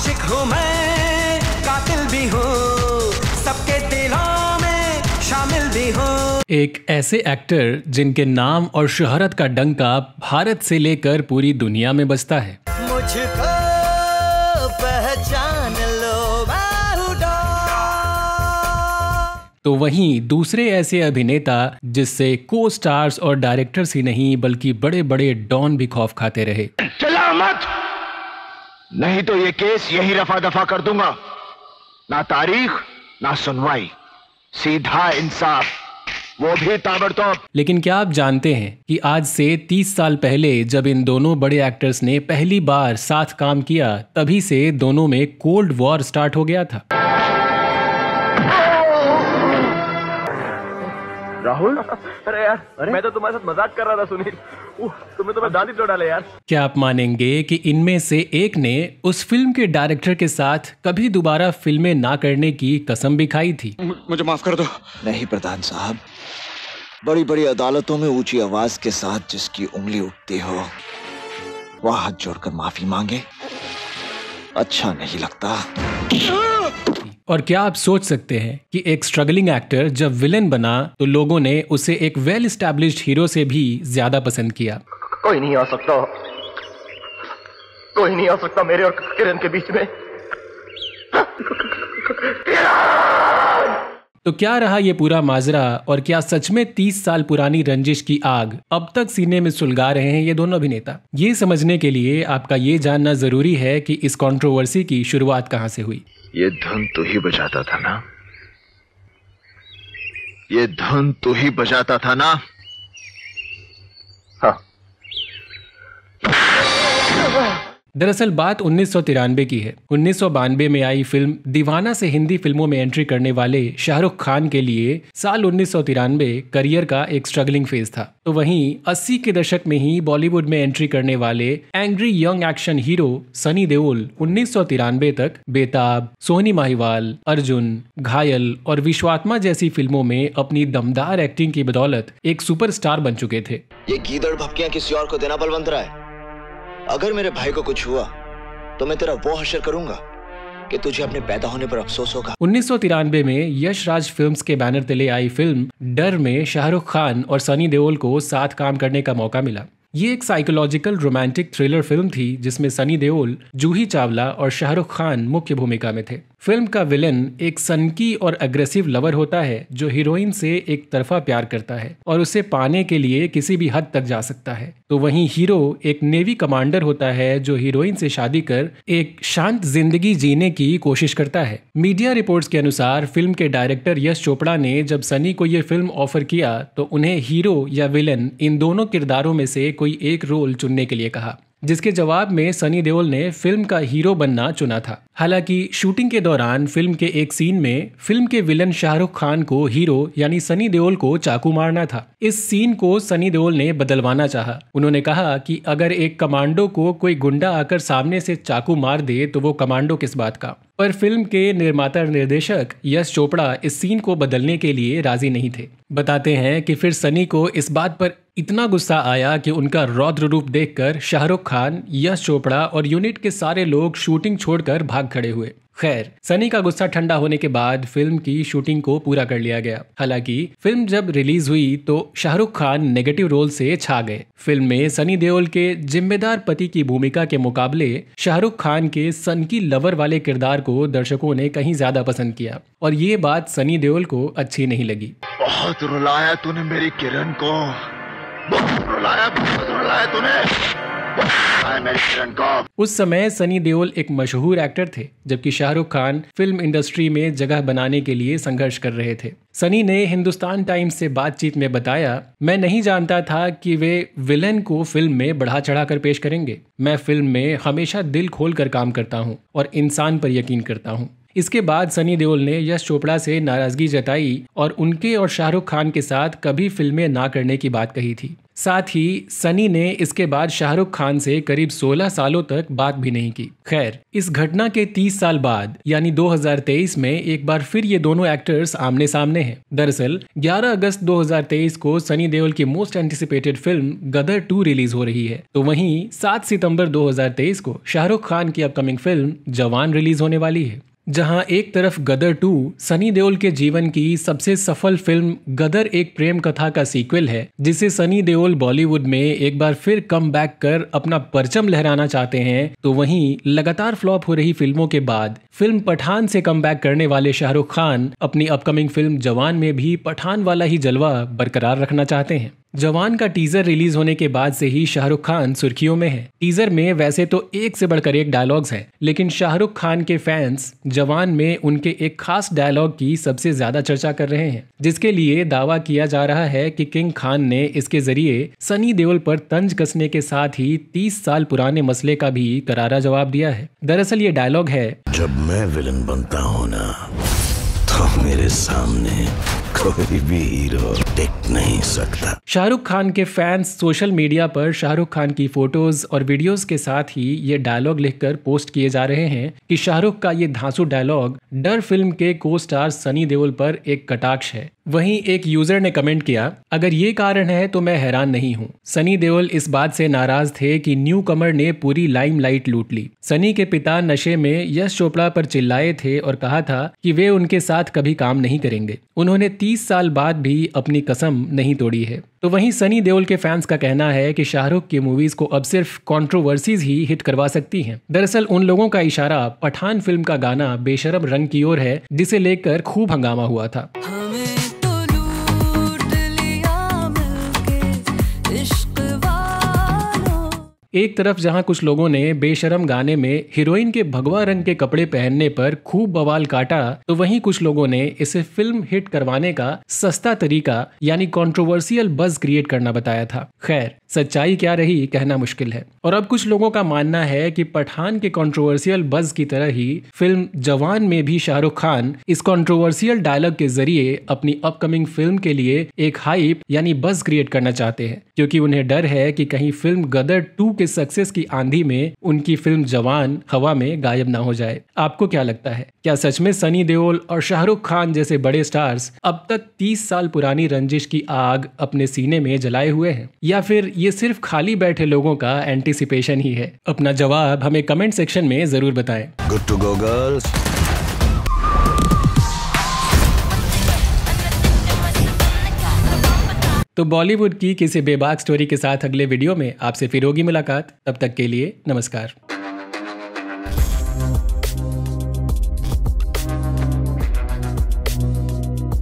आशिक हूँ मैं कातिल भी हूँ सबके दिलों में शामिल भी हूँ एक ऐसे एक्टर जिनके नाम और शहरत का डंका भारत से लेकर पूरी दुनिया में बजता है मुझको पहचान तो वहीं दूसरे ऐसे अभिनेता जिससे को स्टार्स और डायरेक्टर्स ही नहीं बल्कि बड़े बड़े डॉन भी खौफ खाते रहे चला मत नहीं तो ये केस यही रफा दफा कर दूंगा ना तारीख ना सुनवाई सीधा इंसाफ वो भी ताबड़तोड़ लेकिन क्या आप जानते हैं कि आज से 30 साल पहले जब इन दोनों बड़े एक्टर्स ने पहली बार साथ काम किया तभी से दोनों में कोल्ड वॉर स्टार्ट हो गया था राहुल अरे यार अरे? मैं तो तुम्हारे साथ मजाक कर रहा था सुनील तुम्हें तो मैं दादी तो डाले यार क्या आप मानेंगे कि इनमें से एक ने उस फिल्म के डायरेक्टर के साथ कभी दोबारा फिल्में ना करने की कसम भी खाई थी मुझे माफ कर दो नहीं प्रधान साहब बड़ी बड़ी अदालतों में ऊंची आवाज के साथ जिसकी उंगली उठती हो वह हाथ जोड़कर माफी मांगे अच्छा नहीं लगता आ! और क्या आप सोच सकते हैं कि एक स्ट्रगलिंग एक्टर जब विलेन बना तो लोगों ने उसे एक वेल स्टैब्लिश हीरो से भी ज्यादा पसंद किया कोई नहीं आ सकता कोई नहीं आ सकता मेरे और किरण के बीच में तो क्या रहा ये पूरा माजरा और क्या सच में तीस साल पुरानी रंजिश की आग अब तक सीने में सुलगा रहे हैं ये दोनों अभिनेता ये समझने के लिए आपका ये जानना जरूरी है कि इस कंट्रोवर्सी की शुरुआत कहाँ से हुई ये धन तो ही बजाता था ना ये धन तो ही बजाता था ना हाँ दरअसल बात उन्नीस की है उन्नीस में आई फिल्म दीवाना से हिंदी फिल्मों में एंट्री करने वाले शाहरुख खान के लिए साल उन्नीस करियर का एक स्ट्रगलिंग फेज था तो वहीं 80 के दशक में ही बॉलीवुड में एंट्री करने वाले angry young action hero Sunny Deol उन्नीस तक बेताब सोनी माहिवाल अर्जुन घायल और विश्वात्मा जैसी फिल्मों में अपनी दमदार एक्टिंग की बदौलत एक सुपरस्टार बन चुके थे ये गीदड़ भपकियां किसी और को देना बलवंत रहा है अगर मेरे भाई को कुछ हुआ तो मैं तेरा वो हशर करूंगा कि तुझे अपने पैदा होने पर अफसोस होगा उन्नीस में यश राज फिल्म के बैनर तले आई फिल्म डर में शाहरुख खान और सनी देओल को साथ काम करने का मौका मिला ये एक साइकोलॉजिकल रोमांटिक थ्रिलर फिल्म थी जिसमें सनी देओल जूही चावला और शाहरुख खान मुख्य भूमिका में थे फिल्म का विलेन एक सनकी और अग्रेसिव लवर होता है जो हीरोइन से एक तरफा प्यार करता है और उसे पाने के लिए किसी भी हद तक जा सकता है तो वहीं हीरो एक नेवी कमांडर होता है जो हीरोइन से शादी कर एक शांत जिंदगी जीने की कोशिश करता है मीडिया रिपोर्ट्स के अनुसार फिल्म के डायरेक्टर यश चोपड़ा ने जब सनी को यह फिल्म ऑफर किया तो उन्हें हीरो या विलन इन दोनों किरदारों में से कोई एक रोल चुनने के लिए कहा जिसके जवाब में सनी देओल ने फिल्म का हीरो बनना चुना था हालांकि शूटिंग के दौरान फिल्म के एक सीन में फिल्म के विलन शाहरुख खान को हीरो यानी सनी देओल को चाकू मारना था इस सीन को सनी देओल ने बदलवाना चाहा। उन्होंने कहा कि अगर एक कमांडो को कोई गुंडा आकर सामने से चाकू मार दे तो वो कमांडो किस बात का पर फिल्म के निर्माता निर्देशक यश चोपड़ा इस सीन को बदलने के लिए राजी नहीं थे बताते हैं कि फिर सनी को इस बात पर इतना गुस्सा आया कि उनका रौद्र रूप देखकर शाहरुख खान यश चोपड़ा और यूनिट के सारे लोग शूटिंग छोड़कर भाग खड़े हुए खैर सनी का गुस्सा ठंडा होने के बाद फिल्म की शूटिंग को पूरा कर लिया गया हालांकि फिल्म जब रिलीज हुई तो शाहरुख खान नेगेटिव रोल से छा गए फिल्म में सनी देओल के जिम्मेदार पति की भूमिका के मुकाबले शाहरुख खान के सन की लवर वाले किरदार को दर्शकों ने कहीं ज्यादा पसंद किया और ये बात सनी देओल को अच्छी नहीं लगी बहुत रुलाया तूने मेरी किरण को उस समय सनी देओल एक मशहूर एक्टर थे जबकि शाहरुख खान फिल्म इंडस्ट्री में जगह बनाने के लिए संघर्ष कर रहे थे सनी ने हिंदुस्तान टाइम्स से बातचीत में बताया मैं नहीं जानता था कि वे विलन को फिल्म में बढ़ा चढ़ा कर पेश करेंगे मैं फिल्म में हमेशा दिल खोल कर काम करता हूँ और इंसान पर यकीन करता हूँ इसके बाद सनी देओल ने यश चोपड़ा से नाराजगी जताई और उनके और शाहरुख खान के साथ कभी फिल्में ना करने की बात कही थी साथ ही सनी ने इसके बाद शाहरुख खान से करीब 16 सालों तक बात भी नहीं की खैर इस घटना के 30 साल बाद यानी 2023 में एक बार फिर ये दोनों एक्टर्स आमने सामने हैं दरअसल 11 अगस्त 2023 को सनी देओल की most anticipated film Gadar 2 release हो रही है तो वहीं 7 सितंबर 2023 को शाहरुख खान की अपकमिंग फिल्म जवान रिलीज होने वाली है जहां एक तरफ गदर टू सनी देओल के जीवन की सबसे सफल फिल्म गदर एक प्रेम कथा का सीक्वल है जिसे सनी देओल बॉलीवुड में एक बार फिर कम बैक कर अपना परचम लहराना चाहते हैं तो वहीं लगातार फ्लॉप हो रही फिल्मों के बाद फिल्म पठान से कम बैक करने वाले शाहरुख खान अपनी अपकमिंग फिल्म जवान में भी पठान वाला ही जलवा बरकरार रखना चाहते हैं जवान का टीजर रिलीज होने के बाद से ही शाहरुख खान सुर्खियों में है टीजर में वैसे तो एक से बढ़कर एक डायलॉग्स हैं लेकिन शाहरुख खान के फैंस जवान में उनके एक खास डायलॉग की सबसे ज्यादा चर्चा कर रहे हैं जिसके लिए दावा किया जा रहा है कि किंग खान ने इसके जरिए सनी देओल पर तंज कसने के साथ ही तीस साल पुराने मसले का भी करारा जवाब दिया है दरअसल ये डायलॉग है जब मैं विलन बनता हूँ ना तो मेरे सामने कोई भी हीरो टिक नहीं सकता शाहरुख खान के फैंस सोशल मीडिया पर शाहरुख खान की फोटोज और वीडियोस के साथ ही ये डायलॉग लिखकर पोस्ट किए जा रहे हैं कि शाहरुख का ये धांसू डायलॉग डर फिल्म के को स्टार सनी देओल पर एक कटाक्ष है वहीं एक यूजर ने कमेंट किया अगर ये कारण है तो मैं हैरान नहीं हूँ सनी देओल इस बात से नाराज थे कि न्यू कमर ने पूरी लाइम लाइट लूट ली सनी के पिता नशे में यश चोपड़ा पर चिल्लाए थे और कहा था कि वे उनके साथ कभी काम नहीं करेंगे उन्होंने तीस साल बाद भी अपनी कसम नहीं तोड़ी है तो वहीं सनी देओल के फैंस का कहना है कि शाहरुख की मूवीज को अब सिर्फ कंट्रोवर्सीज ही हिट करवा सकती हैं दरअसल उन लोगों का इशारा पठान फिल्म का गाना बेशरम रंग की ओर है जिसे लेकर खूब हंगामा हुआ था एक तरफ जहां कुछ लोगों ने बेशरम गाने में हीरोइन के भगवा रंग के कपड़े पहनने पर खूब बवाल काटा तो वहीं कुछ लोगों ने इसे फिल्म हिट करवाने का सस्ता तरीका यानी कंट्रोवर्सियल बज क्रिएट करना बताया था खैर सच्चाई क्या रही कहना मुश्किल है और अब कुछ लोगों का मानना है कि पठान के कंट्रोवर्सियल बज की तरह ही फिल्म जवान में भी शाहरुख खान इस कंट्रोवर्सियल डायलॉग के जरिए अपनी अपकमिंग फिल्म के लिए एक हाइप यानी बज क्रिएट करना चाहते हैं क्योंकि उन्हें डर है कि कहीं फिल्म गदर टू के सक्सेस की आंधी में उनकी फिल्म जवान हवा में गायब ना हो जाए आपको क्या लगता है क्या सच में सनी देओल और शाहरुख खान जैसे बड़े स्टार्स अब तक तीस साल पुरानी रंजिश की आग अपने सीने में जलाए हुए हैं या फिर ये सिर्फ खाली बैठे लोगों का एंटिसिपेशन ही है अपना जवाब हमें कमेंट सेक्शन में जरूर बताएं। गुड टू गो गर्ल्स तो बॉलीवुड की किसी बेबाक स्टोरी के साथ अगले वीडियो में आपसे फिर होगी मुलाकात तब तक के लिए नमस्कार